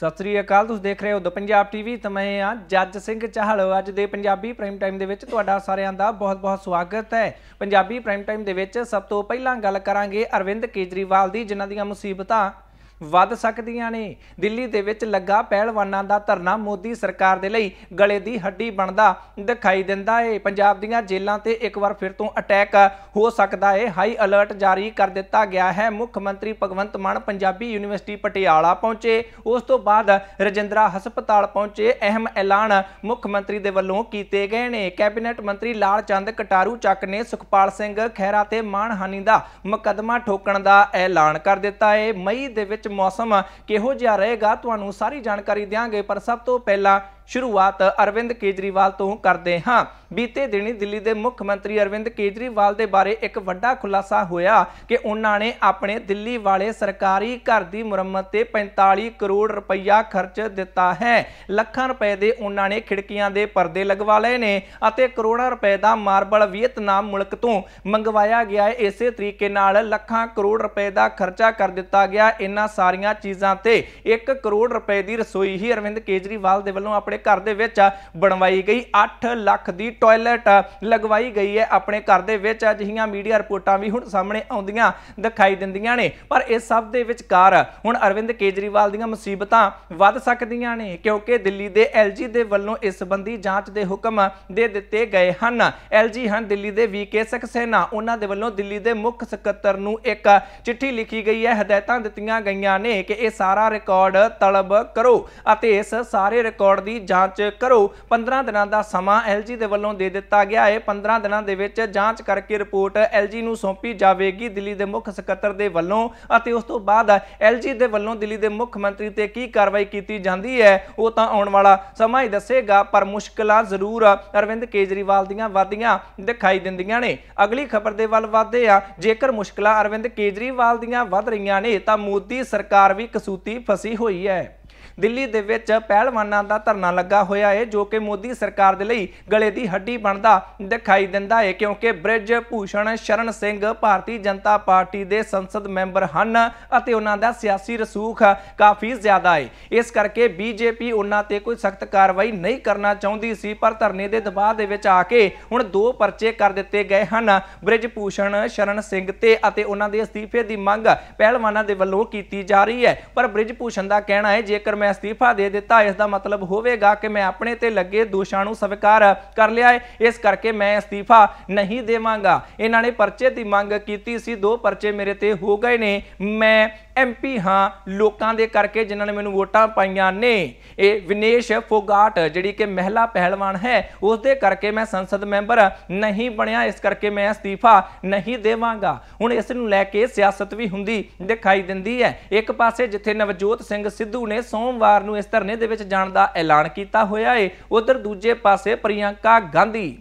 ਸਤਿ ਸ੍ਰੀ ਅਕਾਲ ਤੁਸੀਂ ਦੇਖ ਰਹੇ ਹੋ ਦ ਪੰਜਾਬ ਟੀਵੀ ਤੇ ਮੈਂ ਆ ਜੱਜ ਸਿੰਘ ਚਾਹਲ ਅੱਜ ਦੇ ਪੰਜਾਬੀ ਪ੍ਰਾਈਮ ਟਾਈਮ ਦੇ ਵਿੱਚ ਤੁਹਾਡਾ ਸਾਰਿਆਂ ਦਾ ਬਹੁਤ-ਬਹੁਤ ਸਵਾਗਤ ਹੈ ਪੰਜਾਬੀ ਪ੍ਰਾਈਮ ਟਾਈਮ ਦੇ ਵਿੱਚ ਸਭ ਤੋਂ ਪਹਿਲਾਂ ਗੱਲ ਕਰਾਂਗੇ ਅਰਵਿੰਦ ਕੇਜਰੀਵਾਲ ਦੀ ਜਿਨ੍ਹਾਂ ਦੀਆਂ ਮੁਸੀਬਤਾਂ ਵੱਧ ਸਕਦੀਆਂ ਨੇ ਦਿੱਲੀ ਦੇ ਵਿੱਚ ਲੱਗਾ ਪਹਿਲਵਾਨਾਂ ਦਾ ਧਰਨਾ ਮੋਦੀ ਸਰਕਾਰ ਦੇ ਲਈ ਗਲੇ ਦੀ ਹੱਡੀ ਬਣਦਾ ਦਿਖਾਈ ਦਿੰਦਾ ਏ ਪੰਜਾਬ ਦੀਆਂ ਜੇਲ੍ਹਾਂ ਤੇ ਇੱਕ ਵਾਰ ਫਿਰ ਤੋਂ ਅਟੈਕ ਹੋ ਸਕਦਾ ਏ ਹਾਈ ਅਲਰਟ ਜਾਰੀ ਕਰ ਦਿੱਤਾ ਗਿਆ ਹੈ ਮੁੱਖ ਮੰਤਰੀ ਭਗਵੰਤ ਮਾਨ ਪੰਜਾਬੀ ਯੂਨੀਵਰਸਿਟੀ ਪਟਿਆਲਾ ਪਹੁੰਚੇ ਉਸ ਤੋਂ ਬਾਅਦ ਰਜਿੰਦਰਾ ਹਸਪਤਾਲ ਪਹੁੰਚੇ ਅਹਿਮ ਐਲਾਨ ਮੁੱਖ ਮੰਤਰੀ ਦੇ ਵੱਲੋਂ ਕੀਤੇ ਗਏ ਨੇ ਕੈਬਨਿਟ ਮੰਤਰੀ ਲਾਲ ਚੰਦ ਕਟਾਰੂ ਚੱਕ ਨੇ ਸੁਖਪਾਲ ਸਿੰਘ ਖਹਿਰਾ ਤੇ ਮਾਨ ਹਾਨੀ ਦਾ ਮੁਕਦਮਾ ਠੋਕਣ ਦਾ ਐਲਾਨ ਕਰ ਦਿੱਤਾ ਏ ਮਈ ਦੇ ਵਿੱਚ ਮੌਸਮ ਕਿਹੋ ਜਿਹਾ ਰਹੇਗਾ ਤੁਹਾਨੂੰ ਸਾਰੀ ਜਾਣਕਾਰੀ ਦਿਆਂਗੇ ਪਰ ਸਭ ਤੋਂ ਪਹਿਲਾਂ ਸ਼ੁਰੂਆਤ ਅਰਵਿੰਦ ਕੇਜਰੀਵਾਲ ਤੋਂ ਕਰਦੇ ਹਾਂ ਬੀਤੇ ਦਿਨੀ ਦਿੱਲੀ ਦੇ ਮੁੱਖ ਮੰਤਰੀ ਅਰਵਿੰਦ ਕੇਜਰੀਵਾਲ ਦੇ ਬਾਰੇ ਇੱਕ ਵੱਡਾ ਖੁਲਾਸਾ ਹੋਇਆ ਕਿ ਉਹਨਾਂ ਨੇ ਆਪਣੇ ਦਿੱਲੀ ਵਾਲੇ ਸਰਕਾਰੀ ਘਰ ਦੀ ਮੁਰੰਮਤ ਤੇ 45 ਕਰੋੜ ਰੁਪਈਆ ਖਰਚ ਦਿੱਤਾ ਹੈ ਲੱਖਾਂ ਰੁਪਏ ਦੇ ਉਹਨਾਂ ਨੇ ਖਿੜਕੀਆਂ ਦੇ ਪਰਦੇ ਲਗਵਾ ਲਏ ਨੇ ਅਤੇ ਕਰੋੜਾਂ ਰੁਪਏ ਦਾ ਮਾਰਬਲ ਵੀਅਤਨਾਮ ਮੁਲਕ ਤੋਂ ਮੰਗਵਾਇਆ ਗਿਆ ਹੈ ਇਸੇ ਤਰੀਕੇ ਨਾਲ ਲੱਖਾਂ ਕਰੋੜ ਰੁਪਏ ਦਾ ਖਰਚਾ ਕਰ ਦਿੱਤਾ ਗਿਆ ਇਹਨਾਂ ਸਾਰੀਆਂ ਚੀਜ਼ਾਂ ਤੇ 1 ਕਰੋੜ ਰੁਪਏ ਦੀ ਰਸੋਈ ਹੀ ਅਰਵਿੰਦ ਕੇਜਰੀਵਾਲ ਦੇ ਵੱਲੋਂ ਆਪਣੇ ਆਪਣੇ ਘਰ ਦੇ ਵਿੱਚ ਬਣਵਾਈ ਗਈ 8 ਲੱਖ ਦੀ ਟਾਇਲਟ ਲਗਵਾਈ ਗਈ ਹੈ ਆਪਣੇ ਘਰ ਦੇ ਵਿੱਚ ਅਜਿਹੀਆਂ ਮੀਡੀਆ ਰਿਪੋਰਟਾਂ ਵੀ ਹੁਣ ਸਾਹਮਣੇ ਆਉਂਦੀਆਂ ਦਿਖਾਈ ਦਿੰਦੀਆਂ ਨੇ ਪਰ ਇਹ ਸਭ ਦੇ ਵਿਚਕਾਰ ਹੁਣ ਅਰਵਿੰਦ ਕੇਜਰੀਵਾਲ ਦੀਆਂ ਮੁਸੀਬਤਾਂ ਵੱਧ ਸਕਦੀਆਂ ਨੇ ਕਿਉਂਕਿ ਦਿੱਲੀ ਦੇ ਐਲਜੀ ਦੇ ਵੱਲੋਂ ਇਸ ਸੰਬੰਧੀ ਜਾਂਚ ਦੇ ਹੁਕਮ ਦੇ ਦਿੱਤੇ ਗਏ ਹਨ ਐਲਜੀ ਹਨ ਦਿੱਲੀ ਦੇ ਵੀਕੇ ਸਖਸੇਨਾ ਉਹਨਾਂ ਦੇ ਵੱਲੋਂ ਦਿੱਲੀ ਦੇ ਮੁੱਖ ਸਕੱਤਰ ਨੂੰ ਇੱਕ ਚਿੱਠੀ ਲਿਖੀ ਗਈ ਹੈ ਹਦਾਇਤਾਂ ਦਿੱਤੀਆਂ ਗਈਆਂ ਨੇ ਕਿ ਇਹ ਸਾਰਾ ਰਿਕਾਰਡ ਤਲਬ ਕਰੋ ਅਤੇ ਇਸ ਸਾਰੇ ਰਿਕਾਰਡ ਦੀ ਜਾਂਚ ਕਰੋ 15 ਦਿਨਾਂ ਦਾ ਸਮਾਂ ਐਲਜੀ ਦੇ ਵੱਲੋਂ ਦੇ ਦਿੱਤਾ ਗਿਆ ਹੈ 15 ਦਿਨਾਂ ਦੇ ਵਿੱਚ ਜਾਂਚ ਕਰਕੇ ਰਿਪੋਰਟ ਐਲਜੀ ਨੂੰ ਸੌਂਪੀ ਜਾਵੇਗੀ ਦਿੱਲੀ ਦੇ ਮੁੱਖ ਸਕੱਤਰ ਦੇ ਵੱਲੋਂ ਅਤੇ ਉਸ ਤੋਂ ਬਾਅਦ ਐਲਜੀ ਦੇ ਵੱਲੋਂ ਦਿੱਲੀ ਦੇ ਮੁੱਖ ਮੰਤਰੀ ਤੇ ਕੀ ਕਾਰਵਾਈ ਕੀਤੀ ਜਾਂਦੀ ਹੈ ਉਹ ਤਾਂ ਆਉਣ ਵਾਲਾ ਸਮਾਂ ਹੀ ਦੱਸੇਗਾ ਪਰ ਮੁਸ਼ਕਲਾਂ ਜ਼ਰੂਰ ਅਰਵਿੰਦ ਕੇਜਰੀਵਾਲ ਦੀਆਂ ਵਾਦੀਆਂ ਦਿਖਾਈ ਦਿੰਦੀਆਂ ਨੇ ਅਗਲੀ ਖਬਰ ਦੇ ਵੱਲ ਵਧਦੇ ਆ ਜੇਕਰ ਮੁਸ਼ਕਲਾਂ ਅਰਵਿੰਦ ਕੇਜਰੀਵਾਲ ਦੀਆਂ ਵੱਧ ਰਹੀਆਂ ਨੇ ਤਾਂ ਮੋਦੀ ਸਰਕਾਰ ਵੀ ਕਸੂਤੀ ਫਸੀ ਹੋਈ ਹੈ ਦਿੱਲੀ ਦੇ ਵਿੱਚ ਪਹਿਲਵਾਨਾਂ ਦਾ ਧਰਨਾ ਲੱਗਾ ਹੋਇਆ ਹੈ ਜੋ ਕਿ ਮੋਦੀ ਸਰਕਾਰ ਦੇ ਲਈ ਗਲੇ ਦੀ ਹੱਡੀ ਬਣਦਾ ਦਿਖਾਈ ਦਿੰਦਾ ਹੈ ਕਿਉਂਕਿ ਬ੍ਰਿਜ ਭੂਸ਼ਣ ਸ਼ਰਨ ਸਿੰਘ ਭਾਰਤੀ ਜਨਤਾ ਪਾਰਟੀ ਦੇ ਸੰਸਦ ਮੈਂਬਰ ਹਨ ਅਤੇ ਉਹਨਾਂ ਦਾ ਸਿਆਸੀ ਰਸੂਖ ਕਾਫੀ ਜ਼ਿਆਦਾ ਹੈ ਇਸ ਕਰਕੇ ਬੀਜੇਪੀ ਉਹਨਾਂ ਤੇ ਕੋਈ ਸਖਤ ਕਾਰਵਾਈ ਨਹੀਂ ਕਰਨਾ ਚਾਹੁੰਦੀ ਸੀ ਪਰ ਧਰਨੇ ਦੇ ਦਬਾਅ ਦੇ ਵਿੱਚ ਆ ਕੇ ਹੁਣ ਦੋ ਪਰਚੇ ਕਰ ਦਿੱਤੇ ਗਏ ਹਨ ਬ੍ਰਿਜ ਭੂਸ਼ਣ ਸ਼ਰਨ ਸਿੰਘ ਤੇ ਅਤੇ ਉਹਨਾਂ ਦੇ ਅਸਤੀਫੇ ਦੀ ਮੰਗ ਪਹਿਲਵਾਨਾਂ ਦੇ ਵੱਲੋਂ ਕੀਤੀ ਜਾ ਰਹੀ ਹੈ ਪਰ ਬ੍ਰਿਜ ਭੂਸ਼ਣ ਦਾ ਕਹਿਣਾ ਹੈ ਜੇਕਰ ਮੈਂ ਮੈਂ ਅਸਤੀਫਾ ਦੇ ਦਿੱਤਾ ਇਸ ਦਾ ਮਤਲਬ ਹੋਵੇਗਾ ਕਿ ਮੈਂ ਆਪਣੇ ਤੇ ਲੱਗੇ ਦੋਸ਼ਾਂ ਨੂੰ ਸਵੀਕਾਰ ਕਰ ਲਿਆ ਹੈ ਇਸ ਕਰਕੇ ਮੈਂ ਅਸਤੀਫਾ ਨਹੀਂ ਦੇਵਾਂਗਾ ਇਹਨਾਂ ਨੇ ਪਰਚੇ ਦੀ ਮੰਗ ਕੀਤੀ ਸੀ ਦੋ ਪਰਚੇ ਮੇਰੇ ਤੇ ਹੋ ਗਏ ਨੇ ਮੈਂ ਐਮਪੀ ਹਾਂ ਲੋਕਾਂ ਦੇ ਕਰਕੇ ਜਿਨ੍ਹਾਂ ਨੇ ਮੈਨੂੰ ਵੋਟਾਂ ਪਾਈਆਂ ਨੇ ਇਹ ਵਿਨੇਸ਼ ਫੋਗਾਟ ਜਿਹੜੀ ਕਿ ਮਹਿਲਾ ਪਹਿਲਵਾਨ ਹੈ ਉਸ ਦੇ ਕਰਕੇ ਮੈਂ ਸੰਸਦ ਮੈਂਬਰ ਨਹੀਂ ਬਣਿਆ ਇਸ ਕਰਕੇ ਮੈਂ ਅਸਤੀਫਾ ਨਹੀਂ ਦੇਵਾਂਗਾ ਹੁਣ ਇਸ ਨੂੰ ਲੈ ਕੇ ਸਿਆਸਤ ਵੀ ਹੁੰਦੀ ਦਿਖਾਈ ਦਿੰਦੀ ਹੈ ਇੱਕ ਪਾਸੇ ਜਿੱਥੇ ਨਵਜੋਤ ਸਿੰਘ ਸਿੱਧੂ ਨੇ ਸੋਮਵਾਰ ਨੂੰ ਇਸ ਧਰਨੇ ਦੇ ਵਿੱਚ ਜਾਣ ਦਾ ਐਲਾਨ ਕੀਤਾ ਹੋਇਆ ਹੈ ਉਧਰ ਦੂਜੇ ਪਾਸੇ ਪ੍ਰਿਯੰਕਾ ਗਾਂਧੀ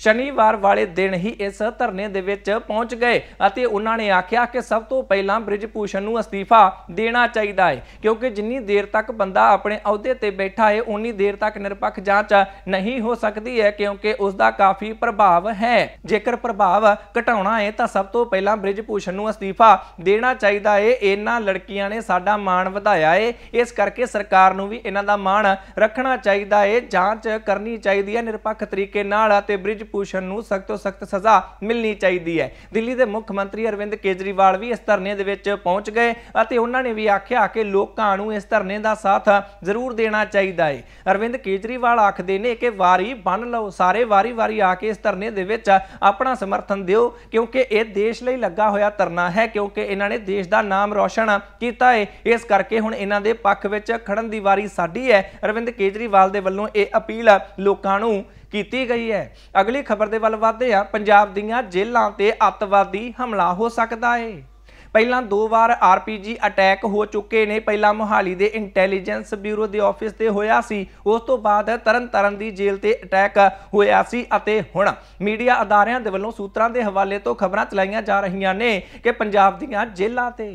ਸ਼ਨੀਵਾਰ ਵਾਲੇ ਦਿਨ ਹੀ ਇਸ ਧਰਨੇ ਦੇ ਵਿੱਚ ਪਹੁੰਚ ਗਏ ਅਤੇ ਉਹਨਾਂ ਨੇ ਆਖਿਆ ਕਿ ਸਭ ਤੋਂ ਪਹਿਲਾਂ ਬ੍ਰਿਜ ਪੂਸ਼ਨ ਨੂੰ ਅਸਤੀਫਾ ਦੇਣਾ ਚਾਹੀਦਾ ਹੈ ਕਿਉਂਕਿ ਜਿੰਨੀ ਦੇਰ ਤੱਕ ਬੰਦਾ ਆਪਣੇ ਅਹੁਦੇ ਤੇ ਬੈਠਾ ਹੈ ਉਨੀ ਦੇਰ ਤੱਕ ਨਿਰਪੱਖ ਜਾਂਚ ਨਹੀਂ ਹੋ ਸਕਦੀ ਹੈ ਕਿਉਂਕਿ ਉਸ ਦਾ ਕਾਫੀ ਪ੍ਰਭਾਵ ਹੈ ਜੇਕਰ ਪ੍ਰਭਾਵ ਘਟਾਉਣਾ ਹੈ ਤਾਂ ਸਭ ਤੋਂ ਪਹਿਲਾਂ ਬ੍ਰਿਜ ਪੂਸ਼ਨ ਨੂੰ ਅਸਤੀਫਾ ਦੇਣਾ ਚਾਹੀਦਾ ਹੈ ਇਹਨਾਂ ਲੜਕੀਆਂ ਨੇ ਸਾਡਾ ਮਾਣ ਵਧਾਇਆ ਹੈ ਇਸ ਕਰਕੇ ਸਰਕਾਰ ਨੂੰ ਵੀ ਇਹਨਾਂ ਦਾ ਮਾਣ ਰੱਖਣਾ ਚਾਹੀਦਾ ਹੈ ਜਾਂਚ ਕਰਨੀ ਚਾਹੀਦੀ ਹੈ ਨਿਰਪੱਖ ਤਰੀਕੇ ਨਾਲ ਅਤੇ ਬ੍ਰਿਜ ਭੂਸ਼ਣ ਨੂੰ ਸਖਤ ਤੋਂ ਸਖਤ ਸਜ਼ਾ ਮਿਲਣੀ ਚਾਹੀਦੀ ਹੈ ਦਿੱਲੀ ਦੇ ਮੁੱਖ ਮੰਤਰੀ ਅਰਵਿੰਦ ਕੇਜਰੀਵਾਲ ਵੀ ਇਸ ਧਰਨੇ ਦੇ ਵਿੱਚ ਪਹੁੰਚ ਗਏ ਅਤੇ ਉਹਨਾਂ ਨੇ ਵੀ ਆਖਿਆ ਕਿ ਲੋਕਾਂ ਨੂੰ ਇਸ ਧਰਨੇ ਦਾ ਸਾਥ ਜ਼ਰੂਰ ਦੇਣਾ ਚਾਹੀਦਾ ਹੈ ਅਰਵਿੰਦ ਕੇਜਰੀਵਾਲ ਆਖਦੇ ਨੇ ਕਿ ਵਾਰੀ ਬਣ ਲਓ ਸਾਰੇ ਵਾਰੀ-ਵਾਰੀ ਆ ਕੇ ਇਸ ਧਰਨੇ ਦੇ ਵਿੱਚ ਆਪਣਾ ਸਮਰਥਨ ਦਿਓ ਕਿਉਂਕਿ ਇਹ ਦੇਸ਼ ਲਈ ਲੱਗਾ ਹੋਇਆ ਧਰਨਾ ਹੈ ਕਿਉਂਕਿ ਇਹਨਾਂ ਨੇ ਦੇਸ਼ ਦਾ ਨਾਮ ਰੌਸ਼ਨ ਕੀਤਾ ਹੈ ਇਸ ਕਰਕੇ ਹੁਣ ਇਹਨਾਂ ਦੇ ਪੱਖ ਵਿੱਚ ਖੜਨ ਦੀ ਵਾਰੀ ਸਾਡੀ ਹੈ ਅਰਵਿੰਦ ਕੇਜਰੀਵਾਲ ਦੇ ਵੱਲੋਂ ਇਹ ਅਪੀਲ ਲੋਕਾਂ ਨੂੰ ਕੀਤੀ ਗਈ ਹੈ ਅਗਲੀ ਖਬਰ ਦੇ ਵੱਲ ਵਧਦੇ ਆ ਪੰਜਾਬ ਦੀਆਂ ਜੇਲ੍ਹਾਂ ਤੇ ਅੱਤਵਾਦੀ ਹਮਲਾ ਹੋ ਸਕਦਾ ਹੈ ਪਹਿਲਾਂ ਦੋ ਵਾਰ ਆਰਪੀਜੀ ਅਟੈਕ ਹੋ ਚੁੱਕੇ ਨੇ ਪਹਿਲਾਂ ਮੁਹਾਲੀ ਦੇ ਇੰਟੈਲੀਜੈਂਸ ਬਿਊਰੋ ਦੇ ਆਫਿਸ ਤੇ ਹੋਇਆ ਸੀ ਉਸ ਤੋਂ ਬਾਅਦ ਤਰਨਤਾਰਨ ਦੀ ਜੇਲ੍ਹ ਤੇ ਅਟੈਕ ਹੋਇਆ ਸੀ ਅਤੇ ਹੁਣ ਮੀਡੀਆ ਅਦਾਰਿਆਂ ਦੇ ਵੱਲੋਂ ਸੂਤਰਾਂ ਦੇ ਹਵਾਲੇ ਤੋਂ ਖਬਰਾਂ ਚਲਾਈਆਂ ਜਾ ਰਹੀਆਂ ਨੇ ਕਿ ਪੰਜਾਬ ਦੀਆਂ ਜੇਲ੍ਹਾਂ ਤੇ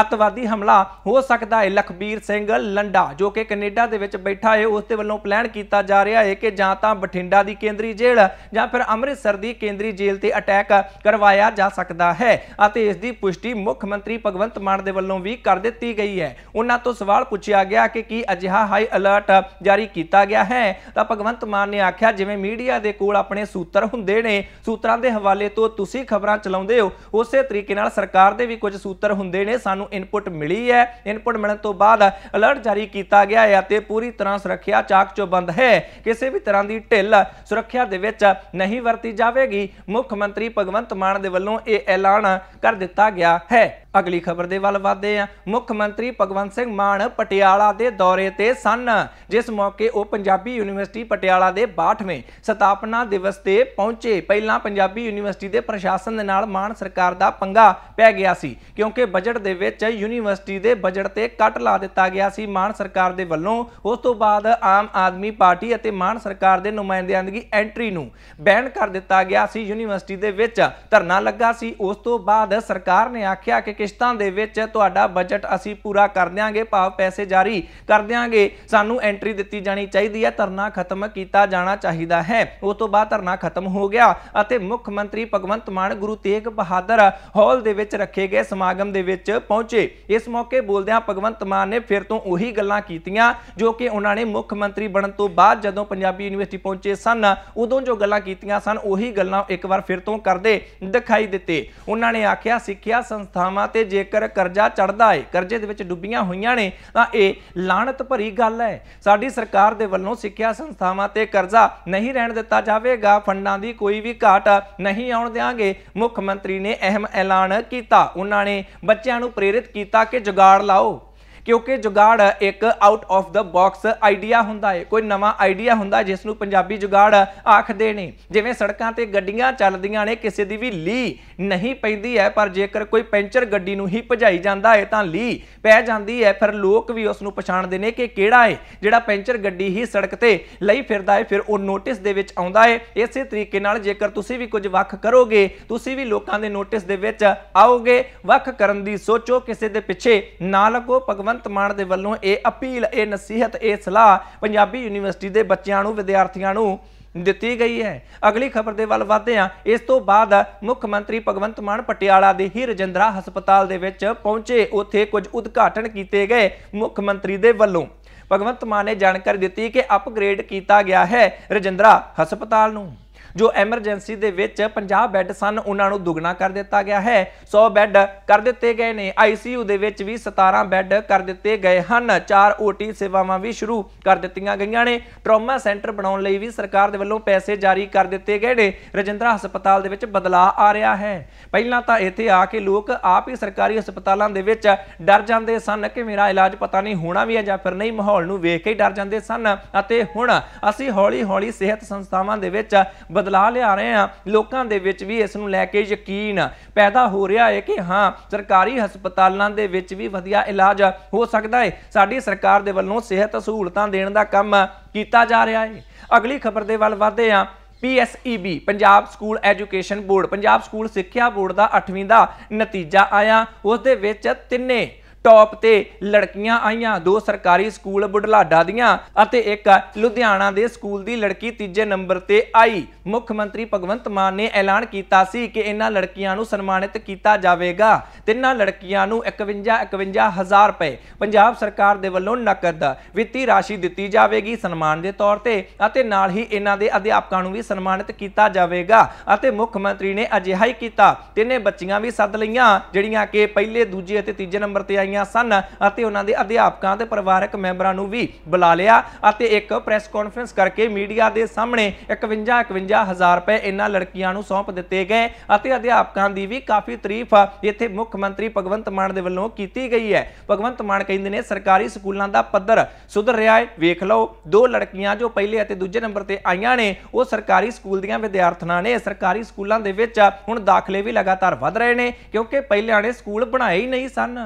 ਅੱਤਵਾਦੀ ਹਮਲਾ ਹੋ ਸਕਦਾ ਹੈ ਲਖਬੀਰ ਸਿੰਘ ਲੰਡਾ ਜੋ ਕਿ ਕੈਨੇਡਾ ਦੇ ਵਿੱਚ ਬੈਠਾ ਹੈ ਉਸ ਦੇ ਵੱਲੋਂ ਪਲਾਨ ਕੀਤਾ ਜਾ ਰਿਹਾ ਹੈ ਕਿ ਜਾਂ ਤਾਂ ਬਠਿੰਡਾ ਦੀ ਕੇਂਦਰੀ ਜੇਲ੍ਹ ਜਾਂ ਫਿਰ ਅੰਮ੍ਰਿਤਸਰ ਦੀ ਕੇਂਦਰੀ ਜੇਲ੍ਹ ਤੇ ਅਟੈਕ ਕਰਵਾਇਆ ਜਾ ਸਕਦਾ ਹੈ ਅਤੇ ਇਸ ਦੀ ਪੁਸ਼ਟੀ ਮੁੱਖ ਮੰਤਰੀ ਭਗਵੰਤ ਮਾਨ ਦੇ ਵੱਲੋਂ ਵੀ ਕਰ ਦਿੱਤੀ ਗਈ ਹੈ ਉਹਨਾਂ ਤੋਂ ਸਵਾਲ ਪੁੱਛਿਆ ਗਿਆ ਕਿ ਕੀ ਅਜਿਹਾ ਹਾਈ ਅਲਰਟ ਜਾਰੀ ਕੀਤਾ ਗਿਆ ਹੈ ਤਾਂ ਭਗਵੰਤ ਮਾਨ ਨੇ ਆਖਿਆ ਜਿਵੇਂ ਮੀਡੀਆ ਦੇ ਕੋਲ ਆਪਣੇ ਸੂਤਰ ਹੁੰਦੇ ਨੇ ਸੂਤਰਾਂ ਦੇ ਹਵਾਲੇ ਤੋਂ ਤੁਸੀਂ ਖਬਰਾਂ ਚਲਾਉਂਦੇ ਹੋ ਉਸੇ ਤਰੀਕੇ ਨਾਲ ਸਰਕਾਰ ਦੇ ਵੀ ਕੁਝ ਸੂਤਰ ਹੁੰਦੇ ਨੇ ਸਾਨੂੰ ਨੂੰ ਇਨਪੁਟ ਮਿਲੀ ਹੈ ਇਨਪੁਟ ਮਿਲਣ ਤੋਂ ਬਾਅਦ ਅਲਰਟ ਜਾਰੀ ਕੀਤਾ ਗਿਆ ਹੈ ਅਤੇ ਪੂਰੀ ਤਰ੍ਹਾਂ ਸੁਰੱਖਿਆ ਚਾਕ ਬੰਦ ਹੈ ਕਿਸੇ ਵੀ ਤਰ੍ਹਾਂ ਦੀ ਢਿੱਲ ਸੁਰੱਖਿਆ ਦੇ ਵਿੱਚ ਨਹੀਂ ਵਰਤੀ ਜਾਵੇਗੀ ਮੁੱਖ ਮੰਤਰੀ ਭਗਵੰਤ ਮਾਨ ਦੇ ਵੱਲੋਂ ਇਹ ਐਲਾਨ ਕਰ ਦਿੱਤਾ ਗਿਆ ਹੈ ਅਗਲੀ ਖਬਰ ਦੇ ਵੱਲ ਵਧਦੇ ਹਾਂ ਮੁੱਖ ਮੰਤਰੀ ਭਗਵੰਤ ਸਿੰਘ ਮਾਨ ਪਟਿਆਲਾ ਦੇ ਦੌਰੇ ਤੇ ਸਨ ਜਿਸ ਮੌਕੇ ਉਹ ਪੰਜਾਬੀ ਯੂਨੀਵਰਸਿਟੀ ਪਟਿਆਲਾ ਦੇ 62ਵੇਂ ਸਥਾਪਨਾ ਦਿਵਸ ਤੇ ਪਹੁੰਚੇ ਪਹਿਲਾਂ ਪੰਜਾਬੀ ਯੂਨੀਵਰਸਿਟੀ ਦੇ ਪ੍ਰਸ਼ਾਸਨ ਦੇ ਨਾਲ ਮਾਨ ਸਰਕਾਰ ਦਾ ਪੰਗਾ ਪੈ ਗਿਆ ਸੀ ਕਿਉਂਕਿ ਬਜਟ ਦੇ ਵਿੱਚ ਯੂਨੀਵਰਸਿਟੀ ਦੇ ਬਜਟ ਤੇ ਕੱਟ ਲਾ ਦਿੱਤਾ ਗਿਆ ਸੀ ਮਾਨ ਸਰਕਾਰ ਦੇ ਵੱਲੋਂ ਉਸ ਤੋਂ ਬਾਅਦ ਆਮ ਆਦਮੀ ਪਾਰਟੀ ਅਤੇ ਮਾਨ ਸਰਕਾਰ ਦੇ ਨੁਮਾਇੰਦਿਆਂ ਦੀ ਐਂਟਰੀ ਨੂੰ ਬੈਨ ਕਰ ਦਿੱਤਾ ਗਿਆ ਸੀ ਯੂਨੀਵਰਸਿਟੀ ਦੇ ਵਿੱਚ ਧਰਨਾ ਲੱਗਾ ਸੀ ਉਸ ਤੋਂ ਬਾਅਦ ਸਰਕਾਰ ਨੇ ਆਖਿਆ ਕਿ ਕਿਸ਼ਤਾਂ ਦੇ ਵਿੱਚ ਤੁਹਾਡਾ ਬਜਟ ਅਸੀਂ ਪੂਰਾ ਕਰ ਦਿਆਂਗੇ ਭਾਵ ਪੈਸੇ ਜਾਰੀ ਕਰ ਦਿਆਂਗੇ ਸਾਨੂੰ ਐਂਟਰੀ ਦਿੱਤੀ ਜਾਣੀ ਚਾਹੀਦੀ ਹੈ ਧਰਨਾ ਖਤਮ ਕੀਤਾ ਜਾਣਾ ਚਾਹੀਦਾ ਹੈ ਉਸ ਤੋਂ ਬਾਅਦ ਧਰਨਾ ਖਤਮ ਹੋ ਗਿਆ ਅਤੇ ਮੁੱਖ ਮੰਤਰੀ ਭਗਵੰਤ ਮਾਨ ਗੁਰੂ ਤੇਗ ਬਹਾਦਰ ਹਾਲ ਦੇ ਵਿੱਚ ਰੱਖੇ ਗਏ ਸਮਾਗਮ ਦੇ ਵਿੱਚ ਪਹੁੰਚੇ ਇਸ ਮੌਕੇ ਬੋਲਦਿਆਂ ਭਗਵੰਤ ਮਾਨ ਨੇ ਫਿਰ ਤੋਂ ਉਹੀ ਗੱਲਾਂ ਕੀਤੀਆਂ ਜੋ ਕਿ ਉਹਨਾਂ ਨੇ ਮੁੱਖ ਮੰਤਰੀ ਬਣਨ ਤੋਂ ਬਾਅਦ ਜਦੋਂ ਪੰਜਾਬੀ ਯੂਨੀਵਰਸਿਟੀ ਪਹੁੰਚੇ ਸਨ ਉਦੋਂ ਜੋ ਗੱਲਾਂ ਕੀਤੀਆਂ ਸਨ ਉਹੀ ਗੱਲਾਂ ਇੱਕ ਵਾਰ ਫਿਰ ਤੋਂ ਕਰਦੇ ਦਿਖਾਈ ਦਿੱਤੇ ਉਹਨਾਂ ਨੇ ਆਖਿਆ ਸਿੱਖਿਆ ਸੰਸਥਾਵਾਂ ਤੇ ਜੇਕਰ ਕਰਜ਼ਾ ਚੜਦਾ ਏ ਕਰਜ਼ੇ ਦੇ ਵਿੱਚ ਡੁੱਬੀਆਂ ਹੋਈਆਂ ਨੇ ਤਾਂ ਇਹ ਲਾਣਤ ਭਰੀ ਗੱਲ ਹੈ ਸਾਡੀ ਸਰਕਾਰ ਦੇ ਵੱਲੋਂ ਸਿੱਖਿਆ ਸੰਸਥਾਵਾਂ ਤੇ ਕਰਜ਼ਾ ਨਹੀਂ ਰਹਿਣ ਦਿੱਤਾ ਜਾਵੇਗਾ ਫੰਡਾਂ ਦੀ ਕੋਈ ਵੀ ਘਾਟ ਨਹੀਂ ਆਉਣ ਦੇਵਾਂਗੇ ਮੁੱਖ ਮੰਤਰੀ ਨੇ ਅਹਿਮ ਐਲਾਨ ਕੀਤਾ ਉਹਨਾਂ ਨੇ ਬੱਚਿਆਂ ਨੂੰ ਪ੍ਰੇਰਿਤ ਕੀਤਾ ਕਿ ਜੁਗਾੜ ਲਾਓ ਕਿਉਂਕਿ ਜੁਗਾੜ ਇੱਕ ਆਊਟ ਆਫ ਦਾ ਬਾਕਸ ਆਈਡੀਆ ਹੁੰਦਾ ਹੈ ਕੋਈ ਨਵਾਂ ਆਈਡੀਆ ਹੁੰਦਾ ਜਿਸ ਨੂੰ ਪੰਜਾਬੀ ਜੁਗਾੜ ਆਖਦੇ ਨੇ ਜਿਵੇਂ ਸੜਕਾਂ ਤੇ ਗੱਡੀਆਂ ਚੱਲਦੀਆਂ ਨੇ ਕਿਸੇ ਦੀ ਵੀ ਲੀ ਨਹੀਂ ਪੈਂਦੀ ਹੈ ਪਰ ਜੇਕਰ ਕੋਈ ਪੈਂਚਰ ਗੱਡੀ ਨੂੰ ਹੀ ਭਜਾਈ ਜਾਂਦਾ ਹੈ ਤਾਂ ਲੀ ਪੈ ਜਾਂਦੀ ਹੈ ਫਿਰ ਲੋਕ ਵੀ ਉਸ ਨੂੰ ਪਛਾਣਦੇ ਨੇ ਕਿ ਕਿਹੜਾ ਹੈ ਜਿਹੜਾ ਪੈਂਚਰ ਗੱਡੀ ਹੀ ਸੜਕ ਤੇ ਲਈ ਫਿਰਦਾ ਹੈ ਫਿਰ ਉਹ ਨੋਟਿਸ ਦੇ ਵਿੱਚ ਆਉਂਦਾ ਹੈ ਇਸੇ ਤਰੀਕੇ ਨਾਲ ਜੇਕਰ ਤੁਸੀਂ ਵੀ ਕੁਝ ਵੱਖ ਕਰੋਗੇ ਤੁਸੀਂ ਵੀ ਲੋਕਾਂ ਦੇ ਨੋਟਿਸ ਦੇ ਵਿੱਚ ਆਓਗੇ ਵੱਖ ਕਰਨ ਦੀ ਸੋਚੋ ਕਿਸੇ ਦੇ ਪਿੱਛੇ ਨਾ ਲੱਗੋ ਭਗਵੰਤ ਭਗਵੰਤ ਮਾਨ ਦੇ ਵੱਲੋਂ ਇਹ ਅਪੀਲ ਇਹ ਨਸੀਹਤ ਇਹ ਸਲਾਹ ਪੰਜਾਬੀ ਯੂਨੀਵਰਸਿਟੀ ਦੇ ਬੱਚਿਆਂ ਨੂੰ ਵਿਦਿਆਰਥੀਆਂ ਨੂੰ ਦਿੱਤੀ ਗਈ ਹੈ ਅਗਲੀ ਖਬਰ ਦੇ ਵੱਲ ਵਧਦੇ ਹਾਂ ਇਸ ਤੋਂ ਬਾਅਦ ਮੁੱਖ ਮੰਤਰੀ ਭਗਵੰਤ ਮਾਨ ਪਟਿਆਲਾ ਦੇ ਹੀ ਰਜਿੰਦਰਾ ਹਸਪਤਾਲ ਦੇ ਵਿੱਚ ਪਹੁੰਚੇ ਉੱਥੇ ਕੁਝ ਉਦਘਾਟਨ ਕੀਤੇ ਗਏ ਮੁੱਖ ਮੰਤਰੀ ਦੇ ਵੱਲੋਂ ਭਗਵੰਤ ਮਾਨ ਨੇ ਜਾਣਕਾਰੀ ਦਿੱਤੀ ਕਿ ਅਪਗ੍ਰੇਡ ਕੀਤਾ ਗਿਆ ਹੈ ਰਜਿੰਦਰਾ ਹਸਪਤਾਲ ਨੂੰ ਜੋ ਐਮਰਜੈਂਸੀ ਦੇ ਵਿੱਚ 50 ਬੈੱਡ ਸਨ ਉਹਨਾਂ ਨੂੰ ਦੁੱਗਣਾ ਕਰ ਦਿੱਤਾ ਗਿਆ ਹੈ 100 ਬੈੱਡ ਕਰ ਦਿੱਤੇ ਗਏ ਨੇ ਆਈਸੀਯੂ ਦੇ ਵਿੱਚ ਵੀ 17 ਬੈੱਡ ਕਰ ਦਿੱਤੇ ਗਏ ਹਨ 4 ਓਟੀ ਸੇਵਾਵਾਂ ਵੀ ਸ਼ੁਰੂ ਕਰ ਦਿੱਤੀਆਂ ਗਈਆਂ ਨੇ ਟਰਾਮਾ ਸੈਂਟਰ ਬਣਾਉਣ ਲਈ ਵੀ ਸਰਕਾਰ ਦੇ ਵੱਲੋਂ ਪੈਸੇ ਜਾਰੀ ਕਰ ਦਿੱਤੇ ਗਏ ਨੇ ਰਜਿੰਦਰਾ ਹਸਪਤਾਲ ਦੇ ਵਿੱਚ ਬਦਲਾਅ ਆ ਰਿਹਾ ਹੈ ਪਹਿਲਾਂ ਤਾਂ ਇੱਥੇ ਆ ਕੇ ਲੋਕ ਆਪ ਹੀ ਸਰਕਾਰੀ ਹਸਪਤਾਲਾਂ ਦੇ ਵਿੱਚ ਡਰ ਜਾਂਦੇ ਸਨ ਕਿ ਮੇਰਾ ਇਲਾਜ ਪਤਾ ਨਹੀਂ ਹੋਣਾ ਵੀ ਹੈ ਜਾਂ ਫਿਰ ਨਹੀਂ ਮਾਹੌਲ ਨੂੰ ਵੇਖ ਕੇ ਡਰ ਜਾਂਦੇ ਸਨ ਅਤੇ ਹੁਣ ਅਸੀਂ ਹੌਲੀ-ਹੌਲੀ ਸਿਹਤ ਸੰਸਥਾਵਾਂ ਦੇ ਵਿੱਚ ਬਦਲਾ ਲਿਆ ਰਹੇ ਆ ਲੋਕਾਂ ਦੇ ਵਿੱਚ ਵੀ ਇਸ ਨੂੰ ਲੈ ਕੇ ਯਕੀਨ ਪੈਦਾ ਹੋ ਰਿਹਾ ਹੈ ਕਿ ਹਾਂ ਸਰਕਾਰੀ ਹਸਪਤਾਲਾਂ ਦੇ ਵਿੱਚ ਵੀ ਵਧੀਆ ਇਲਾਜ ਹੋ ਸਕਦਾ ਹੈ ਸਾਡੀ ਸਰਕਾਰ ਦੇ ਵੱਲੋਂ ਸਿਹਤ ਸਹੂਲਤਾਂ ਦੇਣ ਦਾ ਕੰਮ ਕੀਤਾ ਜਾ ਰਿਹਾ ਹੈ ਅਗਲੀ ਖਬਰ ਦੇ ਵੱਲ ਵਧਦੇ ਆ PSEB Punjab School Education Board Punjab School ਸਿੱਖਿਆ ਬੋਰਡ ਦਾ 8ਵੀਂ ਦਾ ਨਤੀਜਾ ਆਇਆ ਉਸ ਦੇ ਵਿੱਚ ਤਿੰਨੇ ਟੌਪ ਤੇ ਲੜਕੀਆਂ ਆਈਆਂ ਦੋ ਸਰਕਾਰੀ ਸਕੂਲ ਬੁਢਲਾਡਾ ਦੀਆਂ ਅਤੇ ਇੱਕ ਲੁਧਿਆਣਾ ਦੇ ਸਕੂਲ ਦੀ ਲੜਕੀ ਤੀਜੇ ਨੰਬਰ ਤੇ ਆਈ ਮੁੱਖ ਮੰਤਰੀ ਭਗਵੰਤ ਮਾਨ ਨੇ ਐਲਾਨ ਕੀਤਾ ਸੀ ਕਿ ਇਹਨਾਂ ਲੜਕੀਆਂ ਨੂੰ ਸਨਮਾਨਿਤ ਕੀਤਾ ਜਾਵੇਗਾ ਤਿੰਨਾਂ ਲੜਕੀਆਂ ਨੂੰ 51 51000 ਰੁਪਏ ਪੰਜਾਬ ਸਰਕਾਰ ਦੇ ਵੱਲੋਂ ਨਕਦ ਵਿੱਤੀ ਰਾਸ਼ੀ ਦਿੱਤੀ ਜਾਵੇਗੀ ਸਨਮਾਨ ਦੇ ਤੌਰ ਤੇ ਅਤੇ ਨਾਲ ਹੀ ਇਹਨਾਂ ਦੇ ਅਧਿਆਪਕਾਂ ਨੂੰ ਵੀ ਸਨਮਾਨਿਤ ਕੀਤਾ ਜਾਵੇਗਾ ਅਤੇ ਮੁੱਖ ਮੰਤਰੀ ਨੇ ਅਜਿਹਾ ਹੀ ਕੀਤਾ ਤਿੰਨੇ ਬੱਚੀਆਂ ਵੀ ਸੱਦ ਲਈਆਂ ਜਿਹੜੀਆਂ ਕਿ ਪਹਿਲੇ ਦੂਜੇ ਅਤੇ ਤੀਜੇ ਨੰਬਰ ਤੇ ਆਈਆਂ ਹੋਈਆਂ ਸਨ ਅਤੇ ਉਹਨਾਂ ਦੇ ਅਧਿਆਪਕਾਂ ਤੇ ਪਰਿਵਾਰਕ ਮੈਂਬਰਾਂ ਨੂੰ ਵੀ ਬੁਲਾ ਲਿਆ ਅਤੇ ਇੱਕ ਪ੍ਰੈਸ ਕਾਨਫਰੰਸ ਕਰਕੇ ਮੀਡੀਆ ਦੇ ਸਾਹਮਣੇ 51 51000 ਰੁਪਏ ਇਹਨਾਂ ਲੜਕੀਆਂ ਨੂੰ ਸੌਂਪ ਦਿੱਤੇ ਗਏ ਅਤੇ ਅਧਿਆਪਕਾਂ ਦੀ ਵੀ ਕਾਫੀ ਤਾਰੀਫ ਇੱਥੇ ਮੁੱਖ ਮੰਤਰੀ ਭਗਵੰਤ ਮਾਨ ਦੇ ਵੱਲੋਂ ਕੀਤੀ ਗਈ ਹੈ ਭਗਵੰਤ ਮਾਨ ਕਹਿੰਦੇ ਨੇ ਸਰਕਾਰੀ ਸਕੂਲਾਂ ਦਾ ਪੱਧਰ ਸੁਧਰ ਰਿਹਾ ਹੈ ਵੇਖ ਲਓ ਦੋ ਲੜਕੀਆਂ ਜੋ ਪਹਿਲੇ ਅਤੇ ਦੂਜੇ ਨੰਬਰ ਤੇ ਆਈਆਂ ਨੇ ਉਹ ਸਰਕਾਰੀ ਸਕੂਲ ਦੀਆਂ ਵਿਦਿਆਰਥਣਾਂ ਨੇ ਸਰਕਾਰੀ ਸਕੂਲਾਂ ਦੇ ਵਿੱਚ ਹੁਣ ਦਾਖਲੇ ਵੀ ਲਗਾਤਾਰ ਵਧ ਰਹੇ ਨੇ ਕਿਉਂਕਿ ਪਹਿਲੇ ਨੇ ਸਕੂਲ ਬਣਾਏ ਹੀ ਨਹੀਂ ਸਨ